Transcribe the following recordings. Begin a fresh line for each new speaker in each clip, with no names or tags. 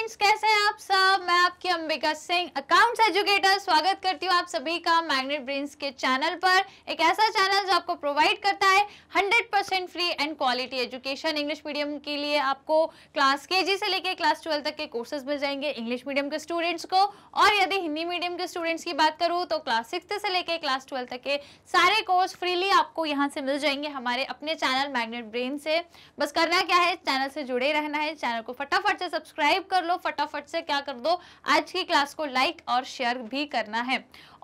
Friends कैसे आपकी Ambika Singh accounts educator स्वागत करती हूँ आप सभी का मैग्नेट ब्रेन्स के चैनल पर एक ऐसा चैनल जो आपको प्रोवाइड करता है 100% free and quality education English medium के लिए आपको क्लास के से लेके क्लास ट्वेल्व तक के कोर्सेज मिल जाएंगे इंग्लिश मीडियम के स्टूडेंट्स को और यदि हिंदी मीडियम के स्टूडेंट्स की बात करूँ तो क्लास सिक्स से लेके क्लास ट्वेल्व तक के सारे कोर्स फ्रीली आपको यहाँ से मिल जाएंगे हमारे अपने चैनल मैग्नेट ब्रेन से बस करना क्या है चैनल से जुड़े रहना है चैनल को फटाफट से सब्सक्राइब कर लो फटाफट से क्या कर दो आज की क्लास को लाइक और शेयर भी करना है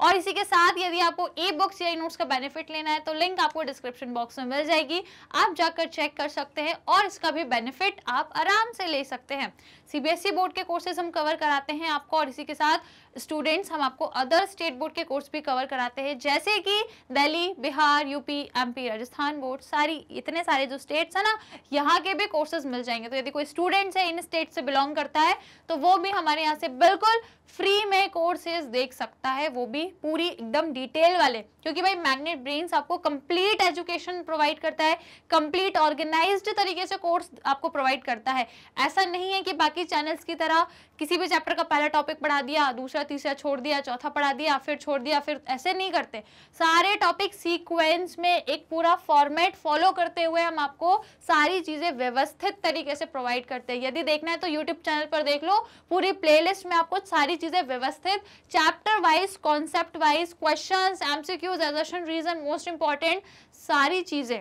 और इसी के साथ यदि आपको ई बुक्स या नोट्स का बेनिफिट लेना है तो लिंक आपको डिस्क्रिप्शन बॉक्स में मिल जाएगी आप जाकर चेक कर सकते हैं और इसका भी बेनिफिट आप आराम से ले सकते हैं सीबीएसई बोर्ड e के कोर्सेज हम कवर कराते हैं आपको और इसी के साथ स्टूडेंट्स हम आपको अदर स्टेट बोर्ड के कोर्स भी कवर कराते हैं जैसे कि Delhi Bihar UP MP Rajasthan board सारी इतने सारे जो स्टेट्स हैं ना यहाँ के भी कोर्सेज मिल जाएंगे तो यदि कोई स्टूडेंट्स है इन स्टेट से बिलोंग करता है तो वो भी हमारे यहाँ से बिल्कुल फ्री में कोर्सेज देख सकता है वो भी वाली पूरी एकदम डिटेल वाले क्योंकि भाई मैग्नेट ब्रेन्स आपको कंप्लीट एजुकेशन प्रोवाइड करता है कंप्लीट ऑर्गेनाइज्ड तरीके से कोर्स आपको प्रोवाइड करता है ऐसा नहीं है कि बाकी चैनल्स की तरह किसी भी चैप्टर का पहला टॉपिक पढ़ा दिया दूसरा तीसरा छोड़ दिया चौथा पढ़ा दिया फिर छोड़ दिया फिर ऐसे नहीं करते सारे टॉपिक सीक्वेंस में एक पूरा फॉर्मेट फॉलो करते हुए हम आपको सारी चीज़ें व्यवस्थित तरीके से प्रोवाइड करते हैं यदि देखना है तो यूट्यूब चैनल पर देख लो पूरी प्ले में आपको सारी चीज़ें व्यवस्थित chapter wise concept concept wise question MCQs assertion reason most important सारी चीज़ें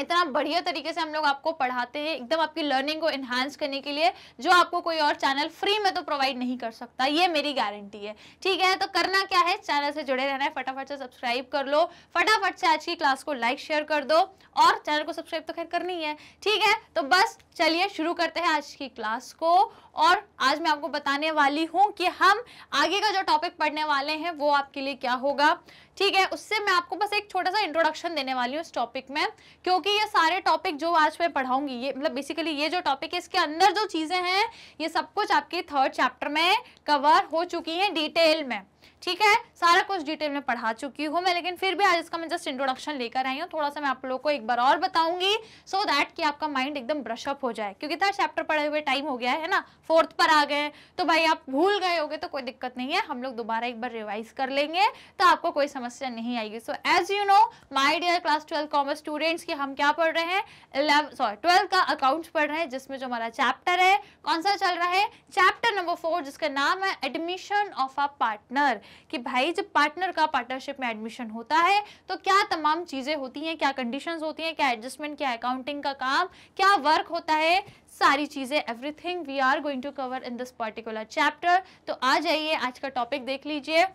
इतना बढ़िया तरीके से हम लोग आपको पढ़ाते हैं एकदम आपकी लर्निंग को इन्हांस करने के लिए जो आपको कोई और चैनल फ्री में तो प्रोवाइड नहीं कर सकता ये मेरी गारंटी है ठीक है तो करना क्या है चैनल से जुड़े रहना है फटाफट से सब्सक्राइब कर लो फटाफट से आज की क्लास को लाइक शेयर कर दो और चैनल को सब्सक्राइब तो खैर करनी है ठीक है तो बस चलिए शुरू करते हैं आज की क्लास को और आज मैं आपको बताने वाली हूँ कि हम आगे का जो टॉपिक पढ़ने वाले हैं वो आपके लिए क्या होगा ठीक है उससे मैं आपको बस एक छोटा सा इंट्रोडक्शन देने वाली हूँ इस टॉपिक में क्योंकि ये सारे टॉपिक जो आज मैं पढ़ाऊंगी ये मतलब बेसिकली ये जो टॉपिक है इसके अंदर जो चीज़ें हैं ये सब कुछ आपके थर्ड चैप्टर में कवर हो चुकी हैं डिटेल में ठीक है सारा कुछ डिटेल में पढ़ा चुकी हूँ मैं लेकिन फिर भी आज इसका मैं जस्ट इंट्रोडक्शन लेकर आई हूँ थोड़ा सा मैं आप लोगों को एक बार और बताऊंगी सो so दैट कि आपका माइंड एकदम ब्रशअप हो जाए क्योंकि था चैप्टर पढ़े हुए टाइम हो गया है ना फोर्थ पर आ गए तो भाई आप भूल गए हो तो कोई दिक्कत नहीं है हम लोग दोबारा एक बार रिवाइज कर लेंगे तो आपको कोई समस्या नहीं आएगी so as you know my dear class twelfth commerce students की हम क्या पढ़ रहे हैं इलेवन सॉरी ट्वेल्थ का अकाउंट्स पढ़ रहे हैं जिसमें जो हमारा चैप्टर है कौन सा चल रहा है चैप्टर नंबर फोर जिसका नाम है admission of a partner partner कि भाई जब पार्टनर का पार्टनरशिप में एडमिशन होता है तो क्या तमाम चीज़ें होती हैं क्या कंडीशंस होती हैं क्या एडजस्टमेंट क्या अकाउंटिंग का काम क्या वर्क होता है सारी चीज़ें everything we are going to cover in this particular chapter तो आ जाइए आज का टॉपिक देख लीजिए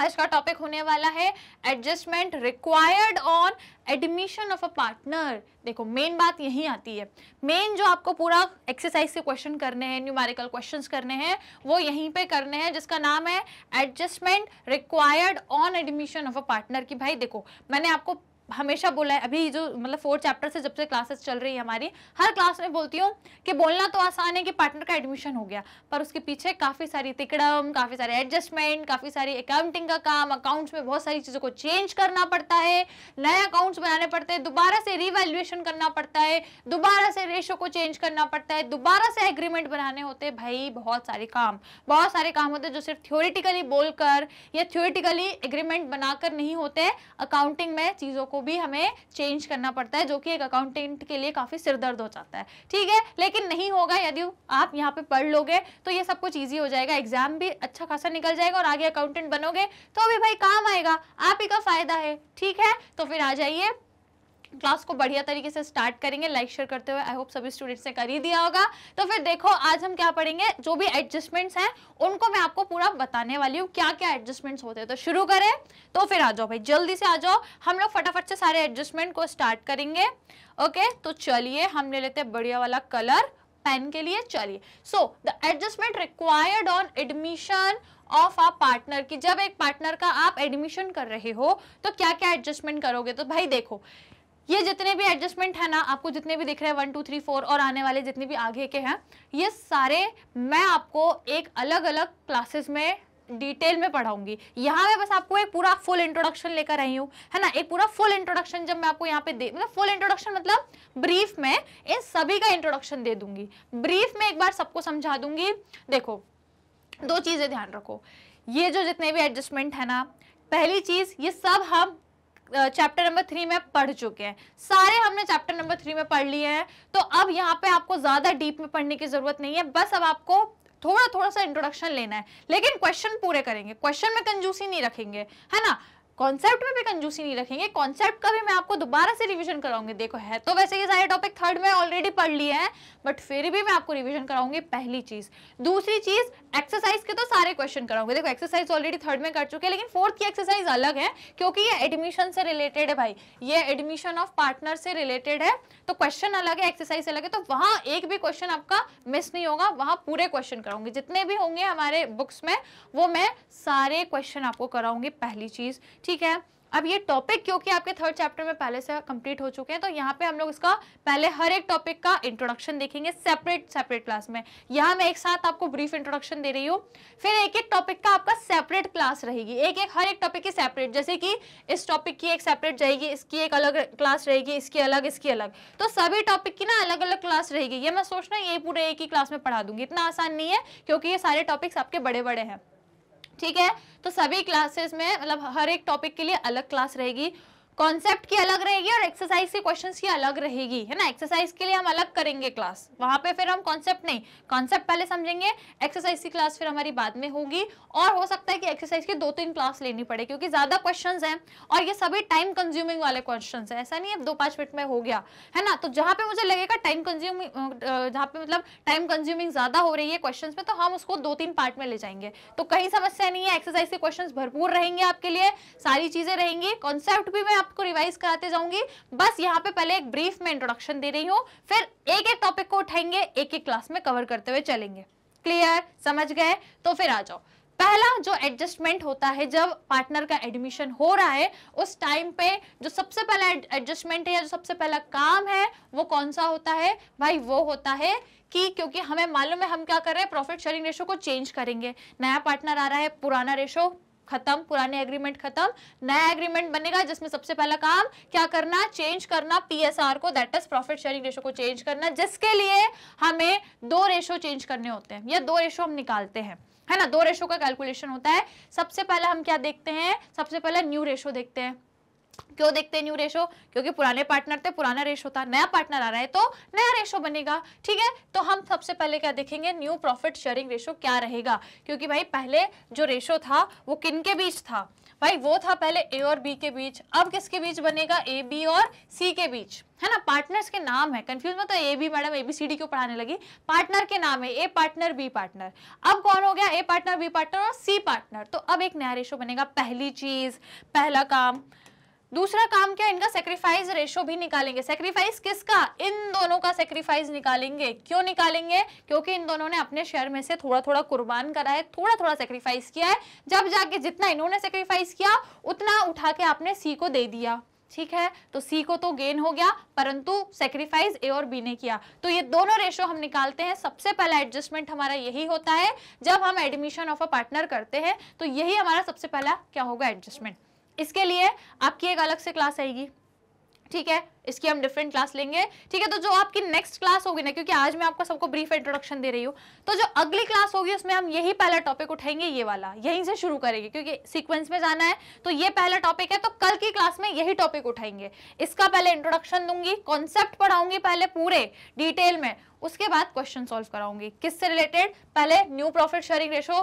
आज का टॉपिक होने वाला है adjustment required on admission of a partner देखो मेन बात यही आती है मेन जो आपको पूरा एक्सरसाइज के क्वेश्चन करने हैं न्यूमेरिकल क्वेश्चंस करने हैं वो यहीं पे करने हैं जिसका नाम है adjustment required on admission of a partner की भाई देखो मैंने आपको हमेशा बोला है अभी जो मतलब फोर चैप्टर से जब से क्लासेस चल रही है हमारी हर क्लास में बोलती हूँ कि बोलना तो आसान है कि पार्टनर का एडमिशन हो गया पर उसके पीछे काफ़ी सारी तिकड़म काफ़ी सारे एडजस्टमेंट काफ़ी सारी अकाउंटिंग का काम अकाउंट्स में बहुत सारी चीज़ों को चेंज करना पड़ता है नए अकाउंट्स बनाने पड़ते हैं दोबारा से रिवैल्यूएशन करना पड़ता है दोबारा से रेशो को चेंज करना पड़ता है दोबारा से एग्रीमेंट बनाने होते हैं भाई बहुत सारे काम बहुत सारे काम होते हैं जो सिर्फ थ्योरिटिकली बोलकर या थ्योरिटिकली एग्रीमेंट बनाकर नहीं होते अकाउंटिंग में चीज़ों को भी हमें चेंज करना पड़ता है जो कि एक अकाउंटेंट के लिए काफ़ी सिरदर्द हो जाता है ठीक है लेकिन नहीं होगा यदि आप यहाँ पे पढ़ लोगे तो ये सब कुछ ईजी हो जाएगा एग्जाम भी अच्छा खासा निकल जाएगा और आगे अकाउंटेंट बनोगे तो अभी भाई काम आएगा आप ही का फायदा है ठीक है तो फिर आ जाइए क्लास को बढ़िया तरीके से स्टार्ट करेंगे लाइक शेयर करते हुए आई होप सभी स्टूडेंट्स ने कर ही दिया होगा तो फिर देखो आज हम क्या पढ़ेंगे जो भी एडजस्टमेंट्स हैं उनको मैं आपको पूरा बताने वाली हूँ क्या क्या एडजस्टमेंट्स होते हैं तो शुरू करें तो फिर आ जाओ भाई जल्दी से आ जाओ हम लोग फटाफट से सारे एडजस्टमेंट को स्टार्ट करेंगे ओके तो चलिए हम ले लेते हैं बढ़िया वाला कलर पेन के लिए चलिए so the adjustment required on admission of a partner की जब एक पार्टनर का आप एडमिशन कर रहे हो तो क्या क्या एडजस्टमेंट करोगे तो भाई देखो ये जितने भी एडजस्टमेंट है ना आपको जितने भी दिख रहे हैं वन टू थ्री फोर और आने वाले जितने भी आगे के हैं ये सारे मैं आपको एक अलग अलग क्लासेस में डिटेल में पढ़ाऊंगी यहाँ मैं बस आपको एक पूरा फुल इंट्रोडक्शन लेकर आई हूँ है ना एक पूरा फुल इंट्रोडक्शन जब मैं आपको यहाँ पे दे मतलब फुल इंट्रोडक्शन मतलब ब्रीफ में इन सभी का इंट्रोडक्शन दे दूंगी ब्रीफ में एक बार सबको समझा दूंगी देखो दो चीज़ें ध्यान रखो ये जो जितने भी एडजस्टमेंट है ना पहली चीज़ ये सब हम चैप्टर नंबर थ्री में पढ़ चुके हैं सारे हमने चैप्टर नंबर थ्री में पढ़ लिए हैं तो अब यहाँ पे आपको ज़्यादा डीप में पढ़ने की ज़रूरत नहीं है बस अब आपको थोड़ा थोड़ा सा इंट्रोडक्शन लेना है लेकिन क्वेश्चन पूरे करेंगे क्वेश्चन में कंजूसी नहीं रखेंगे है ना कॉन्सेप्ट में भी कंजूसी नहीं रखेंगे कॉन्सेप्ट का भी मैं आपको दोबारा से रिवीजन कराऊंगी देखो है तो वैसे ये सारे टॉपिक थर्ड में ऑलरेडी पढ़ लिए हैं बट फिर भी मैं आपको रिवीजन कराऊंगी पहली चीज दूसरी चीज एक्सरसाइज के तो सारे क्वेश्चन कराऊंगे देखो एक्सरसाइज ऑलरेडी थर्ड में कर चुके हैं लेकिन फोर्थ की एक्सरसाइज अलग है क्योंकि ये एडमिशन से रिलेटेड है भाई ये एडमिशन ऑफ पार्टनर से रिलेटेड है तो क्वेश्चन अलग है एक्सरसाइज अलग है तो वहां एक भी क्वेश्चन आपका मिस नहीं होगा वहां पूरे क्वेश्चन कराऊंगी जितने भी होंगे हमारे बुक्स में वो मैं सारे क्वेश्चन आपको कराऊंगी पहली चीज ठीक ठीक है अब ये टॉपिक क्योंकि आपके थर्ड चैप्टर में पहले से कंप्लीट हो चुके हैं तो यहाँ पे हम लोग इसका पहले हर एक टॉपिक का इंट्रोडक्शन देखेंगे सेपरेट सेपरेट क्लास में यहाँ मैं एक साथ आपको ब्रीफ इंट्रोडक्शन दे रही हूँ फिर एक एक टॉपिक का आपका सेपरेट क्लास रहेगी एक एक हर एक टॉपिक की सेपरेट जैसे कि इस टॉपिक की एक सेपरेट जाएगी इसकी एक अलग क्लास रहेगी इसकी अलग इसकी अलग तो सभी टॉपिक की ना अलग अलग क्लास रहेगी ये मैं सोच रहा हूँ ये पूरे एक ही क्लास में पढ़ा दूंगी इतना आसान नहीं है क्योंकि ये सारे टॉपिक्स आपके बड़े बड़े हैं ठीक है तो सभी क्लासेस में मतलब हर एक टॉपिक के लिए अलग क्लास रहेगी कॉन्सेप्ट की अलग रहेगी और एक्सरसाइज के क्वेश्चंस की अलग रहेगी है ना एक्सरसाइज के लिए हम अलग करेंगे क्लास वहां पे फिर हम कॉन्सेप्ट नहीं कॉन्सेप्ट पहले समझेंगे एक्सरसाइज की क्लास फिर हमारी बाद में होगी और हो सकता है कि एक्सरसाइज की दो तीन क्लास लेनी पड़े क्योंकि ज़्यादा क्वेश्चन है और ये सभी टाइम कंज्यूमिंग वाले क्वेश्चन है ऐसा नहीं है दो पांच मिनट में हो गया है ना तो जहाँ पे मुझे लगेगा टाइम कंज्यूमिंग जहाँ पे मतलब टाइम कंज्यूमिंग ज़्यादा हो रही है क्वेश्चन में तो हम उसको दो तीन पार्ट में ले जाएंगे तो कहीं समस्या नहीं है एक्सरसाइज के क्वेश्चन भरपूर रहेंगे आपके लिए सारी चीज़ें रहेंगी कॉन्सेप्ट भी मैं आपको रिवाइज कराते जाऊंगी बस यहाँ पे पहले एक ब्रीफ में इंट्रोडक्शन दे रही हूँ फिर एक एक टॉपिक को उठाएंगे एक एक क्लास में कवर करते हुए चलेंगे क्लियर समझ गए तो फिर आ जाओ पहला जो एडजस्टमेंट होता है जब पार्टनर का एडमिशन हो रहा है उस टाइम पे जो सबसे पहला एडजस्टमेंट है या जो सबसे पहला काम है वो कौन सा होता है भाई वो होता है कि क्योंकि हमें मालूम है हम क्या कर रहे हैं प्रॉफिट शेयरिंग रेशो को चेंज करेंगे नया पार्टनर आ रहा है पुराना रेशो खत्म पुराने एग्रीमेंट खत्म नया एग्रीमेंट बनेगा जिसमें सबसे पहला काम क्या करना चेंज करना पीएसआर को that is profit sharing ratio को चेंज करना जिसके लिए हमें दो रेशो चेंज करने होते हैं या दो रेशो हम निकालते हैं है ना दो रेशो का कैलकुलेशन होता है सबसे पहले हम क्या देखते हैं सबसे पहले न्यू रेशो देखते हैं क्यों देखते हैं न्यू रेशो क्योंकि पुराने पार्टनर थे पुराना रेशो था नया पार्टनर आ रहा है तो नया रेशो बनेगा ठीक है तो हम सबसे पहले क्या देखेंगे न्यू प्रॉफिट शेयरिंग रेशो क्या रहेगा क्योंकि भाई पहले जो रेशो था वो किन के बीच था भाई वो था पहले ए और बी के बीच अब किसके बीच बनेगा ए बी और सी के बीच है ना पार्टनर्स के नाम है कंफ्यूज में तो A B madam A B C D क्यों पढ़ाने लगी पार्टनर के नाम है ए पार्टनर बी पार्टनर अब कौन हो गया ए पार्टनर बी पार्टनर और सी पार्टनर तो अब एक नया रेशो बनेगा पहली चीज पहला काम दूसरा काम क्या इनका सेक्रीफाइस रेशो भी निकालेंगे सेक्रीफाइस किसका इन दोनों का सेक्रीफाइस निकालेंगे क्यों निकालेंगे क्योंकि इन दोनों ने अपने शेयर में से थोड़ा थोड़ा कुर्बान करा है थोड़ा थोड़ा सेक्रीफाइस किया है जब जाके जितना इन्होंने सेक्रीफाइस किया उतना उठा के आपने सी को दे दिया ठीक है तो सी को तो गेन हो गया परंतु सेक्रीफाइस ए और बी ने किया तो ये दोनों रेशो हम निकालते हैं सबसे पहला एडजस्टमेंट हमारा यही होता है जब हम एडमिशन ऑफ अ पार्टनर करते हैं तो यही हमारा सबसे पहला क्या होगा एडजस्टमेंट इसके लिए आपकी एक अलग से क्लास आएगी ठीक है इसकी हम डिफरेंट क्लास लेंगे ठीक है तो जो आपकी नेक्स्ट क्लास होगी ना क्योंकि आज मैं आपको सबको ब्रीफ इंट्रोडक्शन दे रही हूँ तो जो अगली क्लास होगी उसमें हम यही पहला टॉपिक उठाएंगे ये वाला यहीं से शुरू करेंगे क्योंकि सीक्वेंस में जाना है तो ये पहला टॉपिक है तो कल की क्लास में यही टॉपिक उठाएंगे इसका पहले इंट्रोडक्शन दूंगी कॉन्सेप्ट पढ़ाऊंगी पहले पूरे डिटेल में उसके बाद क्वेश्चन सॉल्व कराऊंगी किससे रिलेटेड पहले न्यू प्रॉफिट शेयरिंग रेशो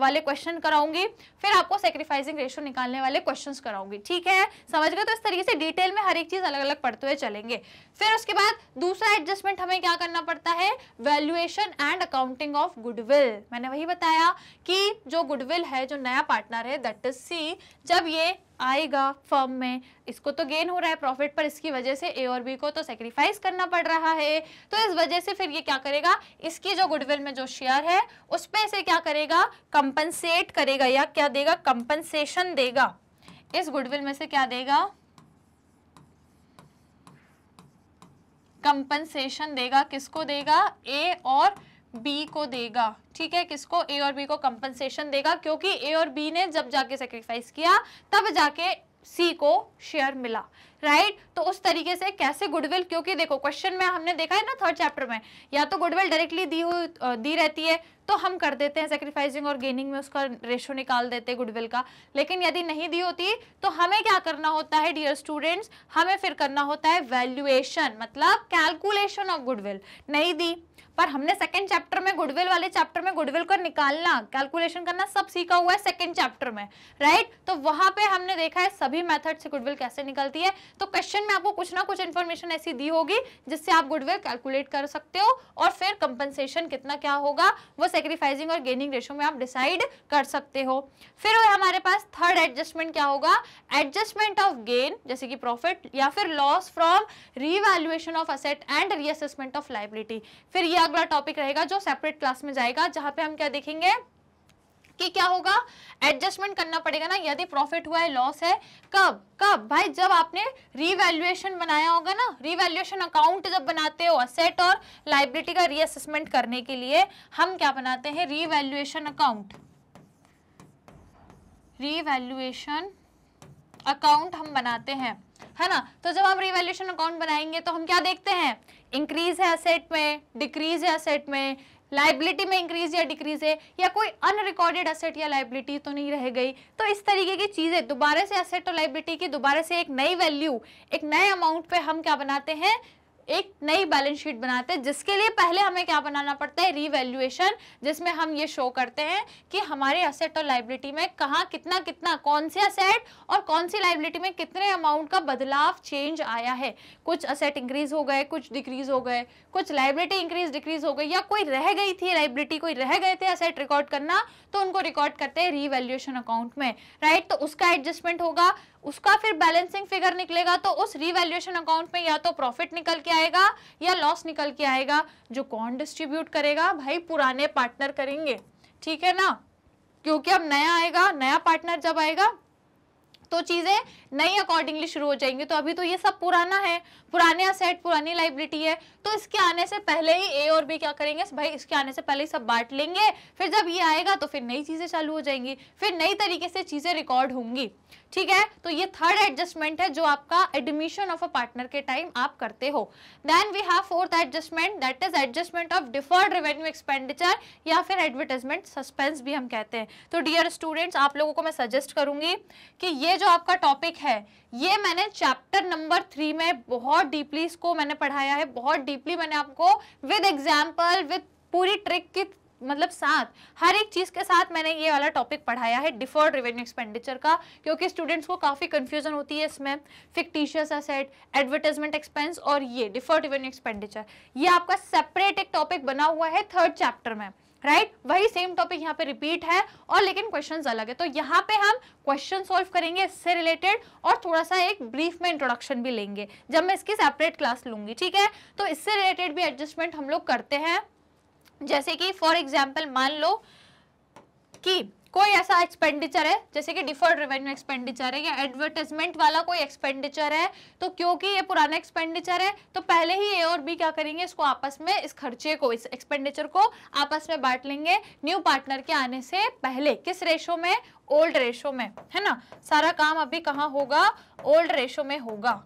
वाले क्वेश्चन कराऊंगी फिर आपको सेक्रीफाइसिंग रेशो निकालने वाले क्वेश्चंस कराऊंगी ठीक है समझ गए तो इस तरीके से डिटेल में हर एक चीज़ अलग अलग पढ़ते हुए चलेंगे फिर उसके बाद दूसरा एडजस्टमेंट हमें क्या करना पड़ता है valuation and accounting of goodwill मैंने वही बताया कि जो गुडविल है जो नया पार्टनर है दट इज सी जब ये आएगा फर्म में इसको तो गेन हो रहा है प्रॉफिट पर इसकी वजह से ए और बी को तो सेक्रीफाइस करना पड़ रहा है तो इस वजह से फिर ये क्या करेगा इसकी जो गुडविल में जो शेयर है उस पर इसे क्या करेगा कंपनसेट करेगा या क्या देगा कंपनसेशन देगा इस गुडविल में से क्या देगा कंपनसेशन देगा किसको देगा ए और बी को देगा ठीक है किसको ए और बी को कंपनसेशन देगा क्योंकि ए और बी ने जब जाके सेक्रीफाइस किया तब जाके सी को शेयर मिला राइट तो उस तरीके से कैसे गुडविल क्योंकि देखो क्वेश्चन में हमने देखा है ना थर्ड चैप्टर में या तो गुडविल डायरेक्टली दी हुई दी रहती है तो हम कर देते हैं सेक्रीफाइसिंग और गेनिंग में उसका रेशो निकाल देते हैं गुडविल का लेकिन यदि नहीं दी होती तो हमें क्या करना होता है डियर स्टूडेंट्स हमें फिर करना होता है वैल्यूएशन मतलब कैलकुलेशन ऑफ गुडविल नहीं दी पर हमने सेकंड चैप्टर में गुडविल वाले चैप्टर में गुडविल को निकालना कैलकुलेशन करना सब सीखा हुआ है सेकंड चैप्टर में राइट तो वहां पे हमने देखा है सभी मेथड से गुडविल कैसे निकलती है तो क्वेश्चन में आपको कुछ ना कुछ इन्फॉर्मेशन ऐसी दी होगी जिससे आप गुडविल कैलकुलेट कर सकते हो और फिर कंपनसेशन कितना क्या होगा वो सेक्रीफाइजिंग और गेनिंग रेशो में आप डिसाइड कर सकते हो फिर हमारे पास थर्ड एडजस्टमेंट क्या होगा एडजस्टमेंट ऑफ गेन जैसे कि प्रॉफिट या फिर loss from revaluation of asset and reassessment of liability फिर ये अगला टॉपिक रहेगा जो सेपरेट क्लास में जाएगा जहाँ पे हम क्या देखेंगे कि क्या होगा एडजस्टमेंट करना पड़ेगा ना यदि प्रॉफिट हुआ है लॉस है कब कब भाई जब आपने रीवैल्यूएशन बनाया होगा ना रीवैल्यूएशन अकाउंट जब बनाते हो असेट और लाइब्रिटी का रीअसेसमेंट करने के लिए हम क्या बनाते हैं रीवैल्यूएशन अकाउंट रीवैल्यूएशन अकाउंट हम बनाते हैं है ना तो जब हम रिवेल्यूशन अकाउंट बनाएंगे तो हम क्या देखते हैं इंक्रीज है असेट में डिक्रीज है असेट में लाइबिलिटी में इंक्रीज या डिक्रीज है या कोई अनरिकॉर्डेड असेट या लाइबिलिटी तो नहीं रह गई तो इस तरीके की चीज़ें दोबारा से असेट और लाइबिलिटी की दोबारा से एक नई वैल्यू एक नए अमाउंट पे हम क्या बनाते हैं एक नई बैलेंस शीट बनाते हैं जिसके लिए पहले हमें क्या बनाना पड़ता है रीवैल्यूएशन जिसमें हम ये शो करते हैं कि हमारे असेट और लाइबिलिटी में कहाँ कितना कितना कौन से असेट और कौन सी लाइबिलिटी में कितने अमाउंट का बदलाव चेंज आया है कुछ असेट इंक्रीज हो गए कुछ डिक्रीज हो गए कुछ लाइबिलिटी इंक्रीज डिक्रीज हो गई या कोई रह गई थी लाइबिलिटी कोई रह गए थे असेट रिकॉर्ड करना तो उनको रिकॉर्ड करते हैं रीवैल्यूएशन अकाउंट में राइट तो उसका एडजस्टमेंट होगा उसका फिर बैलेंसिंग फिगर निकलेगा तो उस रिवेल्युएशन अकाउंट में या तो प्रॉफिट निकल के आएगा या लॉस निकल के आएगा जो कौन डिस्ट्रीब्यूट करेगा भाई पुराने पार्टनर करेंगे ठीक है ना क्योंकि अब नया आएगा नया पार्टनर जब आएगा तो चीज़ें नई अकॉर्डिंगली शुरू हो जाएंगी तो अभी तो ये सब पुराना है पुराने असेट पुरानी लाइबिलिटी है तो इसके आने से पहले ही ए और बी क्या करेंगे भाई इसके आने से पहले ही सब बांट लेंगे फिर जब ये आएगा तो फिर नई चीज़ें चालू हो जाएंगी फिर नई तरीके से चीज़ें रिकॉर्ड होंगी ठीक है तो ये थर्ड एडजस्टमेंट है जो आपका एडमिशन ऑफ अ पार्टनर के टाइम आप करते हो then we have fourth adjustment that is adjustment of deferred revenue expenditure या फिर एडवर्टाइजमेंट सस्पेंस भी हम कहते हैं तो डियर स्टूडेंट्स आप लोगों को मैं सजेस्ट करूंगी कि ये जो आपका टॉपिक है ये मैंने चैप्टर नंबर थ्री में बहुत डीपली इसको मैंने पढ़ाया है बहुत डीपली मैंने आपको विद एग्जाम्पल विद पूरी ट्रिक की मतलब साथ हर एक चीज़ के साथ मैंने ये वाला टॉपिक पढ़ाया है डिफॉल्ट रेवेन्यू एक्सपेंडिचर का क्योंकि स्टूडेंट्स को काफ़ी कन्फ्यूजन होती है इसमें फिक्टिशियस असेट एडवर्टाइजमेंट एक्सपेंस और ये डिफॉल्ट रेवेन्यू एक्सपेंडिचर ये आपका सेपरेट एक टॉपिक बना हुआ है थर्ड चैप्टर में राइट right? वही सेम टॉपिक यहाँ पे रिपीट है और लेकिन क्वेश्चंस अलग है तो यहाँ पे हम क्वेश्चन सॉल्व करेंगे इससे रिलेटेड और थोड़ा सा एक ब्रीफ में इंट्रोडक्शन भी लेंगे जब मैं इसकी सेपरेट क्लास लूंगी ठीक है तो इससे रिलेटेड भी एडजस्टमेंट हम लोग करते हैं जैसे कि फॉर एग्जाम्पल मान लो कि कोई ऐसा एक्सपेंडिचर है जैसे कि डिफॉल्ट रेवेन्यू एक्सपेंडिचर है या एडवर्टाइजमेंट वाला कोई एक्सपेंडिचर है तो क्योंकि ये पुराना एक्सपेंडिचर है तो पहले ही ए और बी क्या करेंगे इसको आपस में इस खर्चे को इस एक्सपेंडिचर को आपस में बांट लेंगे न्यू पार्टनर के आने से पहले किस रेशो में ओल्ड रेशो में है ना सारा काम अभी कहाँ होगा ओल्ड रेशो में होगा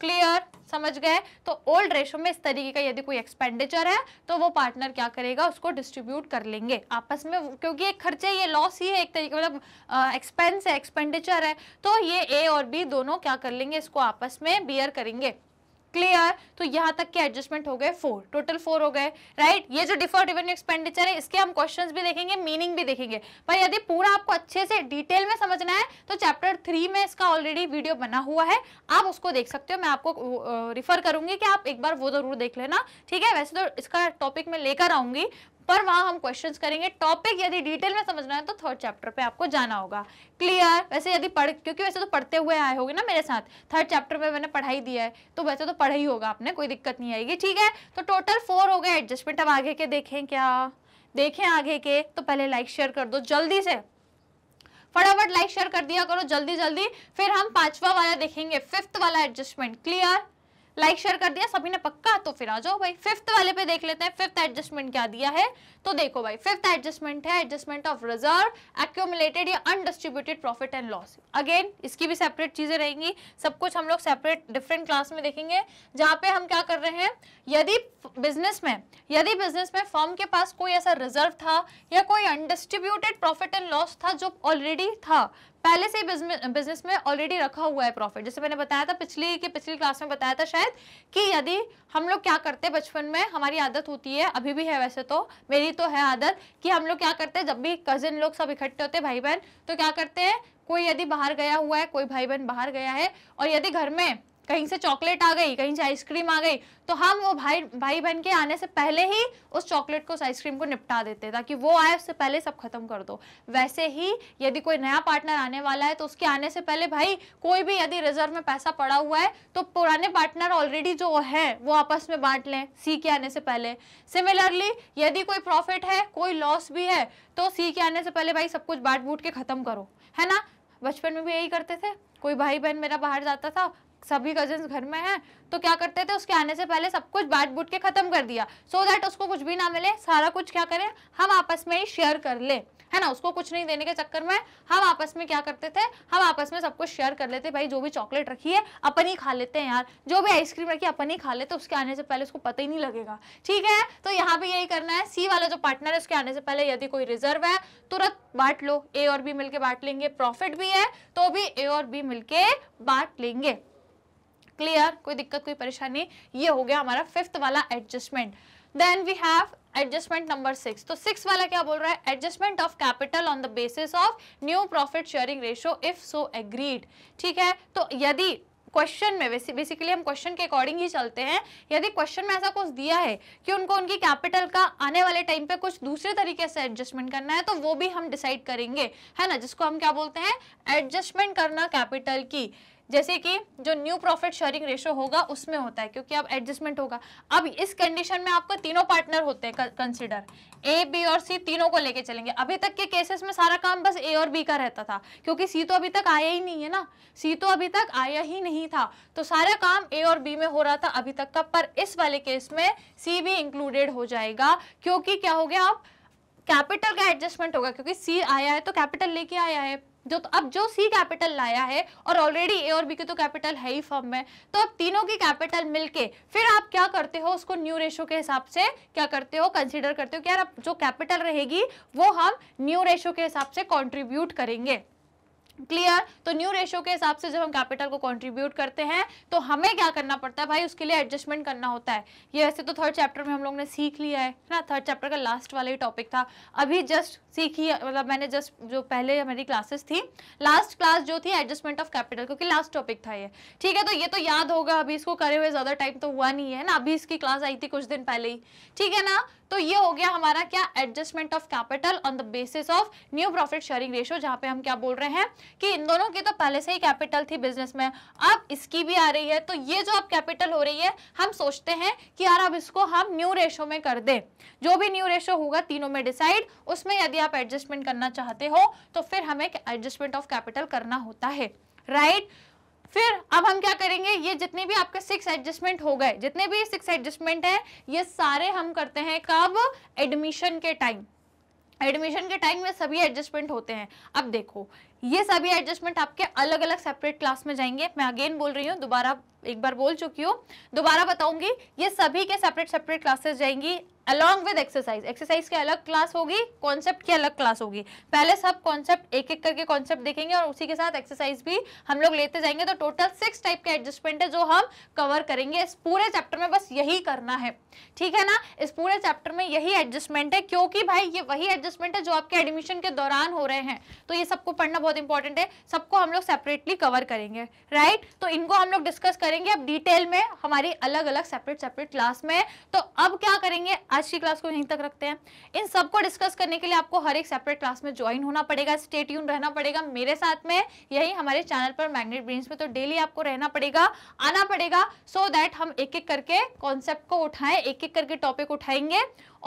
क्लियर समझ गए तो ओल्ड रेशो में इस तरीके का यदि कोई एक्सपेंडिचर है तो वो पार्टनर क्या करेगा उसको डिस्ट्रीब्यूट कर लेंगे आपस में क्योंकि एक खर्चे ये लॉस ही है एक तरीके मतलब एक्सपेंस है एक्सपेंडिचर है तो ये ए और बी दोनों क्या कर लेंगे इसको आपस में बियर करेंगे क्लियर तो यहाँ तक के एडजस्टमेंट हो गए फोर टोटल फोर हो गए राइट ये जो डिफर रेवेन्यू एक्सपेंडिचर है इसके हम क्वेश्चंस भी देखेंगे मीनिंग भी देखेंगे पर यदि पूरा आपको अच्छे से डिटेल में समझना है तो चैप्टर थ्री में इसका ऑलरेडी वीडियो बना हुआ है आप उसको देख सकते हो मैं आपको रिफर करूंगी कि आप एक बार वो जरूर देख लेना ठीक है वैसे तो इसका टॉपिक में लेकर आऊंगी पर वहां हम क्वेश्चंस करेंगे टॉपिक यदि डिटेल में समझना है तो थर्ड चैप्टर पे आपको जाना होगा क्लियर वैसे यदि पढ़ क्योंकि वैसे तो पढ़ते हुए आए होगे ना मेरे साथ थर्ड चैप्टर में मैंने पढ़ाई दिया है तो वैसे तो पढ़ा ही होगा आपने कोई दिक्कत नहीं आएगी ठीक है तो टोटल फोर हो गए एडजस्टमेंट अब आगे के देखें क्या देखें आगे के तो पहले लाइक शेयर कर दो जल्दी से फटाफट लाइक शेयर कर दिया करो जल्दी जल्दी फिर हम पांचवा वाला देखेंगे फिफ्थ वाला एडजस्टमेंट क्लियर लाइक शेयर कर दिया सभी ने पक्का तो फिर आ जाओ भाई फिफ्थ वाले पे देख लेते हैं फिफ्थ एडजस्टमेंट क्या दिया है तो देखो भाई फिफ्थ एडजस्टमेंट है एडजस्टमेंट ऑफ रिजर्व एक्यूमुलेटेड या undistributed profit and loss again इसकी भी सेपरेट चीजें रहेंगी सब कुछ हम लोग सेपरेट डिफरेंट क्लास में देखेंगे जहाँ पे हम क्या कर रहे हैं यदि बिजनेस में यदि बिजनेस में फर्म के पास कोई ऐसा रिजर्व था या कोई अनडिस्ट्रीब्यूटेड प्रॉफिट एंड लॉस था जो ऑलरेडी था पहले से ही बिजनेस में ऑलरेडी रखा हुआ है प्रॉफिट जैसे मैंने बताया था पिछली के पिछली क्लास में बताया था शायद कि यदि हम लोग क्या करते हैं बचपन में हमारी आदत होती है अभी भी है वैसे तो मेरी तो है आदत कि हम लोग क्या करते हैं जब भी कजिन लोग सब इकट्ठे होते हैं भाई बहन तो क्या करते हैं कोई यदि बाहर गया हुआ है कोई भाई बहन बाहर गया है और यदि घर में कहीं से चॉकलेट आ गई कहीं से आइसक्रीम आ गई तो हम वो भाई भाई बहन के आने से पहले ही उस चॉकलेट को उस आइसक्रीम को निपटा देते हैं ताकि वो आए उससे पहले सब खत्म कर दो वैसे ही यदि कोई नया पार्टनर आने वाला है तो उसके आने से पहले भाई कोई भी यदि रिजर्व में पैसा पड़ा हुआ है तो पुराने पार्टनर ऑलरेडी जो है वो आपस में बांट लें सी के आने से पहले सिमिलरली यदि कोई प्रॉफिट है कोई लॉस भी है तो सी के आने से पहले भाई सब कुछ बांट बूट के खत्म करो है ना बचपन में भी यही करते थे कोई भाई बहन मेरा बाहर जाता था सभी कजन घर में हैं तो क्या करते थे उसके आने से पहले सब कुछ बांट बूट के खत्म कर दिया सो so दैट उसको कुछ भी ना मिले सारा कुछ क्या करें हम आपस में ही शेयर कर ले है ना उसको कुछ नहीं देने के चक्कर में हम आपस में क्या करते थे हम आपस में सब कुछ शेयर कर लेते भाई जो भी चॉकलेट रखी है अपन ही खा लेते हैं यार जो भी आइसक्रीम रखी है अपन ही खा लेते उसके आने से पहले उसको पता ही नहीं लगेगा ठीक है तो यहाँ भी यही करना है सी वाला जो पार्टनर है उसके आने से पहले यदि कोई रिजर्व है तुरंत बांट लो ए और बी मिलकर बांट लेंगे प्रॉफिट भी है तो भी ए और बी मिलकर बांट लेंगे क्लियर कोई दिक्कत कोई परेशानी ये हो गया हमारा फिफ्थ वाला adjustment then we have adjustment number six तो सिक्स वाला क्या बोल रहा है adjustment of capital on the basis of new profit sharing ratio if so agreed ठीक है तो यदि क्वेश्चन में वैसे बेसिकली हम क्वेश्चन के अकॉर्डिंग ही चलते हैं यदि क्वेश्चन में ऐसा कुछ दिया है कि उनको उनकी कैपिटल का आने वाले टाइम पे कुछ दूसरे तरीके से एडजस्टमेंट करना है तो वो भी हम डिसाइड करेंगे है ना जिसको हम क्या बोलते हैं एडजस्टमेंट करना कैपिटल की जैसे कि जो न्यू प्रॉफिट शेयरिंग रेशो होगा उसमें होता है क्योंकि अब एडजस्टमेंट होगा अब इस कंडीशन में आपको तीनों पार्टनर होते हैं कंसिडर ए बी और सी तीनों को लेके चलेंगे अभी तक के केसेस में सारा काम बस ए और बी का रहता था क्योंकि सी तो अभी तक आया ही नहीं है ना सी तो अभी तक आया ही नहीं था तो सारा काम ए और बी में हो रहा था अभी तक का पर इस वाले केस में सी भी इंक्लूडेड हो जाएगा क्योंकि क्या हो गया आप कैपिटल का एडजस्टमेंट होगा क्योंकि सी आया है तो कैपिटल लेके आया है जो तो अब जो सी कैपिटल लाया है और ऑलरेडी ए और बी के तो कैपिटल है ही फर्म में तो अब तीनों की कैपिटल मिलके फिर आप क्या करते हो उसको न्यू रेशो के हिसाब से क्या करते हो कंसिडर करते हो कि यार अब जो कैपिटल रहेगी वो हम न्यू रेशो के हिसाब से कॉन्ट्रीब्यूट करेंगे क्लियर तो न्यू रेशो के हिसाब से जब हम कैपिटल को कंट्रीब्यूट करते हैं तो हमें क्या करना पड़ता है भाई उसके लिए एडजस्टमेंट करना होता है ये वैसे तो थर्ड चैप्टर में हम लोग ने सीख लिया है ना थर्ड चैप्टर का लास्ट वाला ही टॉपिक था अभी जस्ट सीखी मतलब मैंने जस्ट जो पहले हमारी क्लासेस थी लास्ट क्लास जो थी एडजस्टमेंट ऑफ कैपिटल क्योंकि लास्ट टॉपिक था ये ठीक है तो ये तो याद होगा अभी इसको करे हुए ज़्यादा टाइम तो हुआ नहीं है ना अभी इसकी क्लास आई थी कुछ दिन पहले ही ठीक है ना तो ये हो गया हमारा क्या adjustment of capital on the basis of new profit sharing ratio जहां पे हम क्या बोल रहे हैं कि इन दोनों की तो पहले से ही कैपिटल थी बिजनेस में अब इसकी भी आ रही है तो ये जो अब कैपिटल हो रही है हम सोचते हैं कि यार अब इसको हम न्यू रेशो में कर दें जो भी न्यू रेशो होगा तीनों में डिसाइड उसमें यदि आप एडजस्टमेंट करना चाहते हो तो फिर हमें एडजस्टमेंट ऑफ कैपिटल करना होता है राइट right? फिर अब हम क्या करेंगे ये जितने भी आपके सिक्स एडजस्टमेंट हो गए जितने भी सिक्स एडजस्टमेंट है ये सारे हम करते हैं कब एडमिशन के टाइम एडमिशन के टाइम में सभी एडजस्टमेंट होते हैं अब देखो ये सभी एडजस्टमेंट आपके अलग अलग सेपरेट क्लास में जाएंगे मैं अगेन बोल रही हूँ दोबारा एक बार बोल चुकी हूँ दोबारा बताऊंगी ये सभी के सेपरेट सेपरेट क्लासेस जाएंगी अलॉन्ग विद एक्सरसाइज एक्सरसाइज की अलग क्लास होगी कॉन्सेप्ट की अलग क्लास होगी पहले सब कॉन्सेप्ट एक एक करके कॉन्सेप्ट देखेंगे और उसी के साथ एक्सरसाइज भी हम लोग लेते जाएंगे तो टोटल सिक्स टाइप के एडजस्टमेंट है जो हम कवर करेंगे इस पूरे चैप्टर में बस यही करना है ठीक है ना इस पूरे चैप्टर में यही एडजस्टमेंट है क्योंकि भाई ये वही एडजस्टमेंट है जो आपके एडमिशन के दौरान हो रहे हैं तो ये सबको पढ़ना बहुत बहुत इंपॉर्टेंट है सबको हम लोग सेपरेटली कवर करेंगे राइट right? तो इनको हम लोग डिस्कस करेंगे अब डिटेल में हमारी अलग अलग सेपरेट सेपरेट क्लास में तो अब क्या करेंगे आज की क्लास को यहीं तक रखते हैं इन सबको डिस्कस करने के लिए आपको हर एक सेपरेट क्लास में ज्वाइन होना पड़ेगा स्टेट यून रहना पड़ेगा मेरे साथ में यही हमारे चैनल पर मैग्नेट ब्रेन्स में तो डेली आपको रहना पड़ेगा आना पड़ेगा सो so दैट हम एक एक करके कॉन्सेप्ट को उठाएं एक एक करके टॉपिक उठाएंगे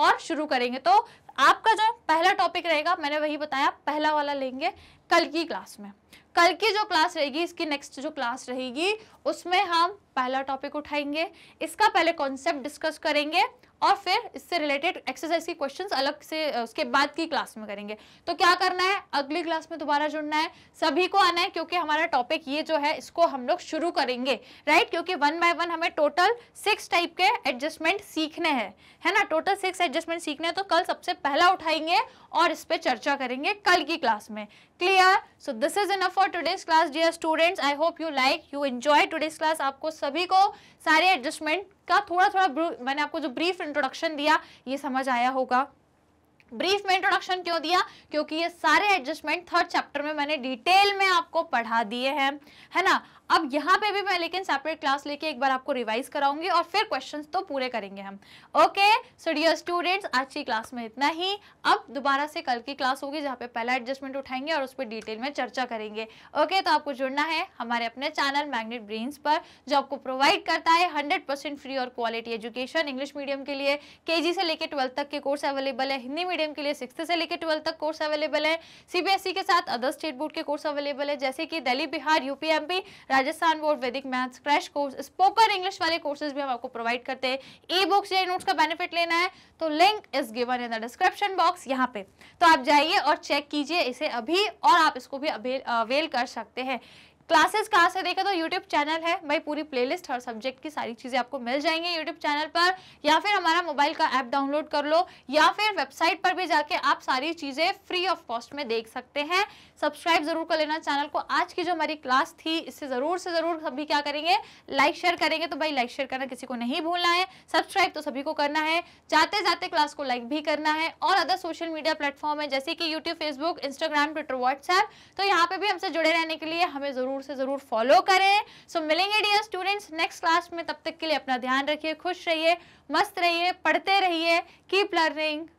और शुरू करेंगे तो आपका जो पहला टॉपिक रहेगा मैंने वही बताया पहला वाला लेंगे कल की क्लास में कल की जो क्लास रहेगी इसकी नेक्स्ट जो क्लास रहेगी उसमें हम पहला टॉपिक उठाएंगे इसका पहले कॉन्सेप्ट डिस्कस करेंगे और फिर इससे रिलेटेड एक्सरसाइज की क्वेश्चंस अलग से उसके बाद की क्लास में करेंगे तो क्या करना है अगली क्लास में दोबारा जुड़ना है सभी को आना है क्योंकि हमारा टॉपिक ये जो है इसको हम लोग शुरू करेंगे राइट क्योंकि वन बाय वन हमें टोटल सिक्स टाइप के एडजस्टमेंट सीखने हैं है ना टोटल सिक्स एडजस्टमेंट सीखने हैं तो कल सबसे पहला उठाएंगे और इस पर चर्चा करेंगे कल की क्लास में clear so this is enough for today's class dear students I hope you like you enjoy today's class आपको सभी को सारे एडजस्टमेंट का थोड़ा थोड़ा मैंने आपको जो ब्रीफ इंट्रोडक्शन दिया ये समझ आया होगा ब्रीफ में इंट्रोडक्शन क्यों दिया क्योंकि ये सारे एडजस्टमेंट थर्ड चैप्टर में मैंने डिटेल में आपको पढ़ा दिए हैं है ना अब यहाँ पे भी मैं लेकिन सेपरेट क्लास लेके एक बार आपको रिवाइज कराऊंगी और फिर क्वेश्चन तो पूरे करेंगे हम ओके सो डियर स्टूडेंट्स आज की क्लास में इतना ही अब दोबारा से कल की क्लास होगी जहाँ पे पहला एडजस्टमेंट उठाएंगे और उस पर डिटेल में चर्चा करेंगे ओके okay, तो आपको जुड़ना है हमारे अपने चैनल मैग्नेट ब्रेन्स पर जो आपको प्रोवाइड करता है हंड्रेड फ्री और क्वालिटी एजुकेशन इंग्लिश मीडियम के लिए के से लेकर ट्वेल्थ तक के कोर्स अवेलेबल है हिंदी मीडियम के लिए सिक्स से लेकर ट्वेल्थ तक कोर्स अवेलेबल है सीबीएसई के साथ अदर स्टेट बोर्ड के कोर्स अवेलेबल है जैसे कि दिल्ली बिहार यूपी राजस्थान बोर्ड वैदिक maths crash course spoken English वाले कोर्सेज भी हम आपको प्रोवाइड करते हैं ई बुक्स या नोट्स का बेनिफिट लेना है तो link is given in the description box यहाँ पे तो आप जाइए और चेक कीजिए इसे अभी और आप इसको भी अवेल कर सकते हैं क्लासेस कहाँ से देखें तो यूट्यूब चैनल है भाई पूरी प्लेलिस्ट हर सब्जेक्ट की सारी चीज़ें आपको मिल जाएंगी यूट्यूब चैनल पर या फिर हमारा मोबाइल का ऐप डाउनलोड कर लो या फिर वेबसाइट पर भी जाके आप सारी चीज़ें फ्री ऑफ कॉस्ट में देख सकते हैं सब्सक्राइब जरूर कर लेना चैनल को आज की जो हमारी क्लास थी इससे ज़रूर से ज़रूर सभी क्या करेंगे लाइक शेयर करेंगे तो भाई लाइक शेयर करना किसी को नहीं भूलना है सब्सक्राइब तो सभी को करना है जाते जाते क्लास को लाइक भी करना है और अदर सोशल मीडिया प्लेटफॉर्म है जैसे कि YouTube Facebook Instagram Twitter WhatsApp तो यहाँ पे भी हमसे जुड़े रहने के लिए हमें ज़रूर ज़रूर से ज़रूर फॉलो करें सो so, मिलेंगे डियर स्टूडेंट्स नेक्स्ट क्लास में तब तक के लिए अपना ध्यान रखिए खुश रहिए मस्त रहिए पढ़ते रहिए कीप लर्निंग